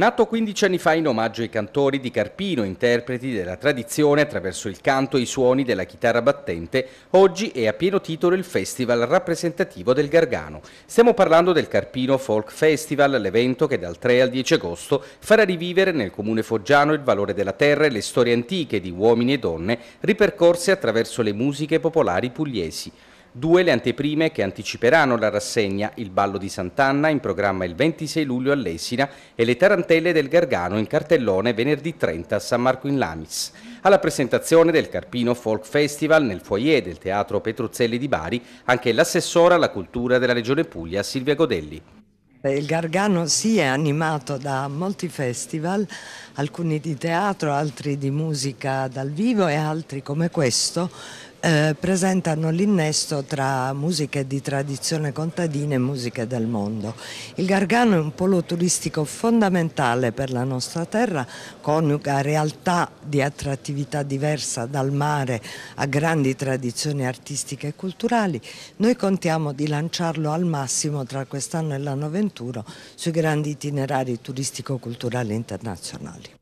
Nato 15 anni fa in omaggio ai cantori di Carpino, interpreti della tradizione attraverso il canto e i suoni della chitarra battente, oggi è a pieno titolo il festival rappresentativo del Gargano. Stiamo parlando del Carpino Folk Festival, l'evento che dal 3 al 10 agosto farà rivivere nel comune foggiano il valore della terra e le storie antiche di uomini e donne ripercorse attraverso le musiche popolari pugliesi. Due le anteprime che anticiperanno la rassegna Il Ballo di Sant'Anna in programma il 26 luglio all'Essina e Le Tarantelle del Gargano in cartellone venerdì 30 a San Marco in Lamis. Alla presentazione del Carpino Folk Festival nel foyer del Teatro Petruzzelli di Bari anche l'assessora alla cultura della Regione Puglia Silvia Godelli. Il Gargano sì è animato da molti festival, alcuni di teatro, altri di musica dal vivo e altri come questo eh, presentano l'innesto tra musiche di tradizione contadina e musiche del mondo. Il Gargano è un polo turistico fondamentale per la nostra terra, coniuga realtà di attrattività diversa dal mare a grandi tradizioni artistiche e culturali. Noi contiamo di lanciarlo al massimo tra quest'anno e l'anno 21 sui grandi itinerari turistico-culturali internazionali.